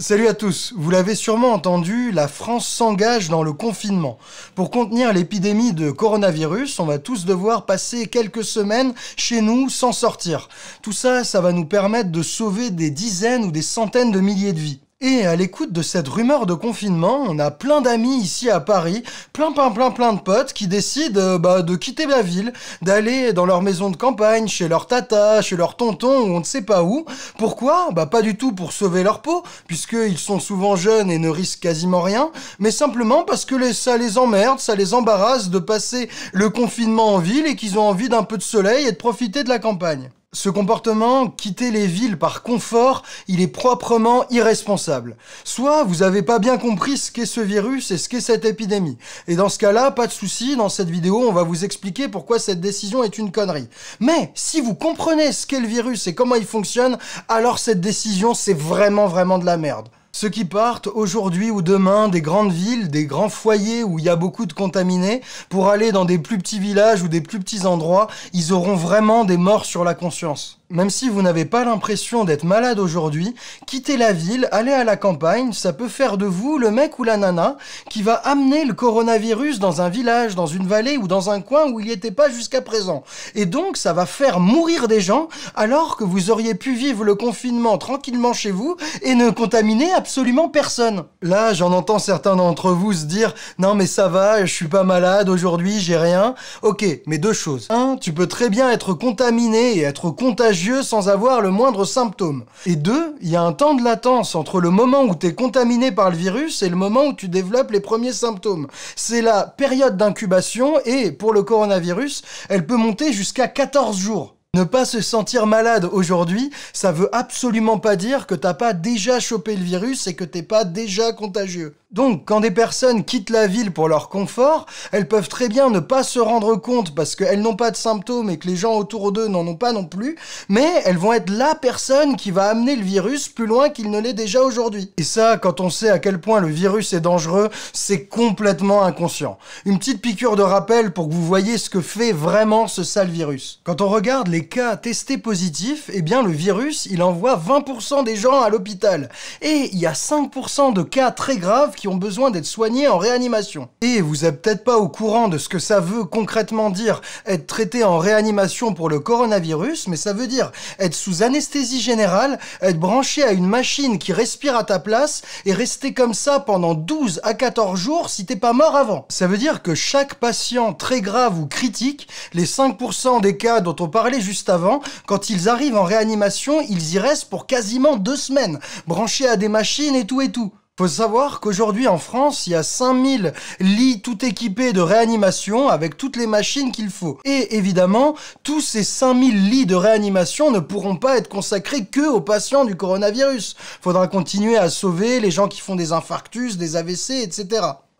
Salut à tous, vous l'avez sûrement entendu, la France s'engage dans le confinement. Pour contenir l'épidémie de coronavirus, on va tous devoir passer quelques semaines chez nous sans sortir. Tout ça, ça va nous permettre de sauver des dizaines ou des centaines de milliers de vies. Et à l'écoute de cette rumeur de confinement, on a plein d'amis ici à Paris, plein plein plein plein de potes qui décident euh, bah, de quitter la ville, d'aller dans leur maison de campagne, chez leur tata, chez leur tonton ou on ne sait pas où. Pourquoi Bah pas du tout pour sauver leur peau, puisqu'ils sont souvent jeunes et ne risquent quasiment rien, mais simplement parce que ça les emmerde, ça les embarrasse de passer le confinement en ville et qu'ils ont envie d'un peu de soleil et de profiter de la campagne. Ce comportement, quitter les villes par confort, il est proprement irresponsable. Soit vous n'avez pas bien compris ce qu'est ce virus et ce qu'est cette épidémie. Et dans ce cas-là, pas de souci, dans cette vidéo, on va vous expliquer pourquoi cette décision est une connerie. Mais si vous comprenez ce qu'est le virus et comment il fonctionne, alors cette décision, c'est vraiment vraiment de la merde. Ceux qui partent aujourd'hui ou demain des grandes villes, des grands foyers où il y a beaucoup de contaminés, pour aller dans des plus petits villages ou des plus petits endroits, ils auront vraiment des morts sur la conscience. Même si vous n'avez pas l'impression d'être malade aujourd'hui, quitter la ville, aller à la campagne, ça peut faire de vous le mec ou la nana qui va amener le coronavirus dans un village, dans une vallée ou dans un coin où il n'y était pas jusqu'à présent. Et donc ça va faire mourir des gens alors que vous auriez pu vivre le confinement tranquillement chez vous et ne contaminer absolument personne. Là, j'en entends certains d'entre vous se dire "Non mais ça va, je suis pas malade aujourd'hui, j'ai rien." OK, mais deux choses. Un, tu peux très bien être contaminé et être contagieux sans avoir le moindre symptôme. Et deux, il y a un temps de latence entre le moment où tu es contaminé par le virus et le moment où tu développes les premiers symptômes. C'est la période d'incubation et pour le coronavirus, elle peut monter jusqu'à 14 jours. Ne pas se sentir malade aujourd'hui, ça veut absolument pas dire que t'as pas déjà chopé le virus et que t'es pas déjà contagieux. Donc, quand des personnes quittent la ville pour leur confort, elles peuvent très bien ne pas se rendre compte parce qu'elles n'ont pas de symptômes et que les gens autour d'eux n'en ont pas non plus, mais elles vont être la personne qui va amener le virus plus loin qu'il ne l'est déjà aujourd'hui. Et ça, quand on sait à quel point le virus est dangereux, c'est complètement inconscient. Une petite piqûre de rappel pour que vous voyez ce que fait vraiment ce sale virus. Quand on regarde les cas testés positifs, eh bien le virus, il envoie 20% des gens à l'hôpital. Et il y a 5% de cas très graves qui ont besoin d'être soignés en réanimation. Et vous êtes peut-être pas au courant de ce que ça veut concrètement dire être traité en réanimation pour le coronavirus, mais ça veut dire être sous anesthésie générale, être branché à une machine qui respire à ta place et rester comme ça pendant 12 à 14 jours si t'es pas mort avant. Ça veut dire que chaque patient très grave ou critique, les 5% des cas dont on parlait juste avant, quand ils arrivent en réanimation, ils y restent pour quasiment deux semaines, branchés à des machines et tout et tout. Faut savoir qu'aujourd'hui en France, il y a 5000 lits tout équipés de réanimation avec toutes les machines qu'il faut. Et évidemment, tous ces 5000 lits de réanimation ne pourront pas être consacrés que aux patients du coronavirus. Faudra continuer à sauver les gens qui font des infarctus, des AVC, etc.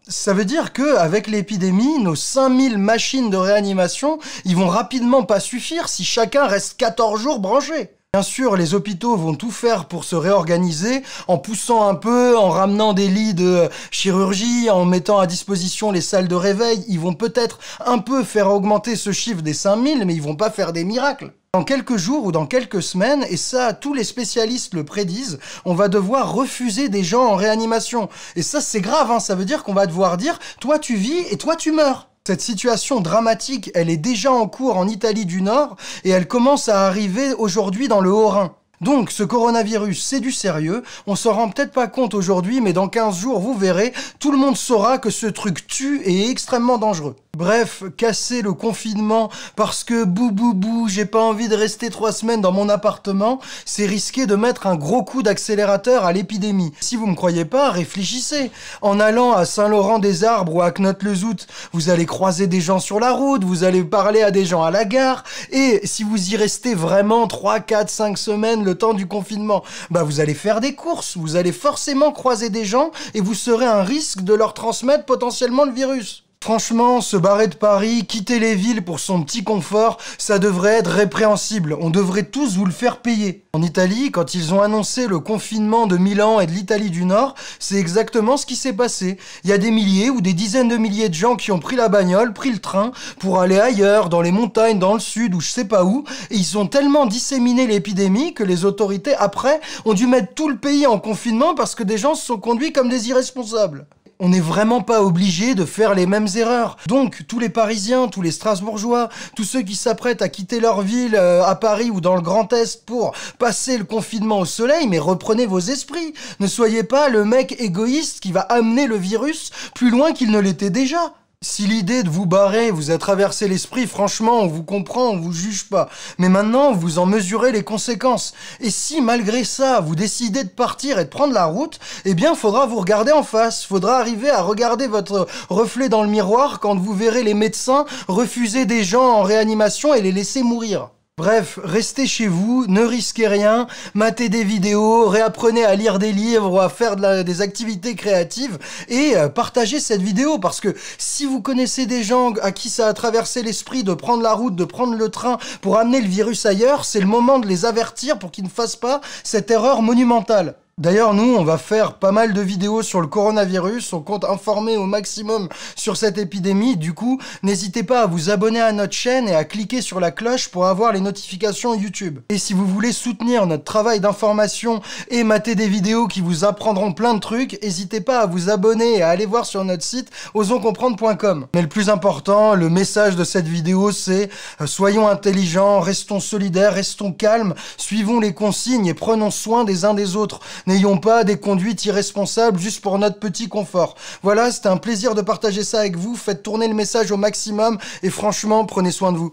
Ça veut dire que, avec l'épidémie, nos 5000 machines de réanimation, ils vont rapidement pas suffire si chacun reste 14 jours branché. Bien sûr, les hôpitaux vont tout faire pour se réorganiser en poussant un peu, en ramenant des lits de chirurgie, en mettant à disposition les salles de réveil. Ils vont peut-être un peu faire augmenter ce chiffre des 5000, mais ils vont pas faire des miracles. Dans quelques jours ou dans quelques semaines, et ça tous les spécialistes le prédisent, on va devoir refuser des gens en réanimation. Et ça c'est grave, hein. ça veut dire qu'on va devoir dire toi tu vis et toi tu meurs. Cette situation dramatique, elle est déjà en cours en Italie du Nord et elle commence à arriver aujourd'hui dans le Haut-Rhin. Donc ce coronavirus, c'est du sérieux, on s'en rend peut-être pas compte aujourd'hui, mais dans 15 jours, vous verrez, tout le monde saura que ce truc tue et est extrêmement dangereux. Bref, casser le confinement parce que bou bou bou, j'ai pas envie de rester trois semaines dans mon appartement, c'est risquer de mettre un gros coup d'accélérateur à l'épidémie. Si vous me croyez pas, réfléchissez. En allant à Saint-Laurent-des-Arbres ou à Knot-le-Zout, vous allez croiser des gens sur la route, vous allez parler à des gens à la gare, et si vous y restez vraiment trois, quatre, cinq semaines le temps du confinement, bah vous allez faire des courses, vous allez forcément croiser des gens et vous serez un risque de leur transmettre potentiellement le virus. Franchement, se barrer de Paris, quitter les villes pour son petit confort, ça devrait être répréhensible. On devrait tous vous le faire payer. En Italie, quand ils ont annoncé le confinement de Milan et de l'Italie du Nord, c'est exactement ce qui s'est passé. Il y a des milliers ou des dizaines de milliers de gens qui ont pris la bagnole, pris le train, pour aller ailleurs, dans les montagnes, dans le sud ou je sais pas où, et ils ont tellement disséminé l'épidémie que les autorités, après, ont dû mettre tout le pays en confinement parce que des gens se sont conduits comme des irresponsables on n'est vraiment pas obligé de faire les mêmes erreurs. Donc, tous les Parisiens, tous les Strasbourgeois, tous ceux qui s'apprêtent à quitter leur ville euh, à Paris ou dans le Grand Est pour passer le confinement au soleil, mais reprenez vos esprits. Ne soyez pas le mec égoïste qui va amener le virus plus loin qu'il ne l'était déjà. Si l'idée de vous barrer vous a traversé l'esprit, franchement, on vous comprend, on vous juge pas. Mais maintenant, vous en mesurez les conséquences. Et si, malgré ça, vous décidez de partir et de prendre la route, eh bien, faudra vous regarder en face. Faudra arriver à regarder votre reflet dans le miroir quand vous verrez les médecins refuser des gens en réanimation et les laisser mourir. Bref, restez chez vous, ne risquez rien, matez des vidéos, réapprenez à lire des livres ou à faire des activités créatives et euh, partagez cette vidéo parce que si vous connaissez des gens à qui ça a traversé l'esprit de prendre la route, de prendre le train pour amener le virus ailleurs, c'est le moment de les avertir pour qu'ils ne fassent pas cette erreur monumentale. D'ailleurs, nous, on va faire pas mal de vidéos sur le coronavirus. On compte informer au maximum sur cette épidémie. Du coup, n'hésitez pas à vous abonner à notre chaîne et à cliquer sur la cloche pour avoir les notifications YouTube. Et si vous voulez soutenir notre travail d'information et mater des vidéos qui vous apprendront plein de trucs, n'hésitez pas à vous abonner et à aller voir sur notre site osonscomprendre.com. Mais le plus important, le message de cette vidéo, c'est euh, soyons intelligents, restons solidaires, restons calmes, suivons les consignes et prenons soin des uns des autres. N'ayons pas des conduites irresponsables juste pour notre petit confort. Voilà, c'était un plaisir de partager ça avec vous. Faites tourner le message au maximum et franchement, prenez soin de vous.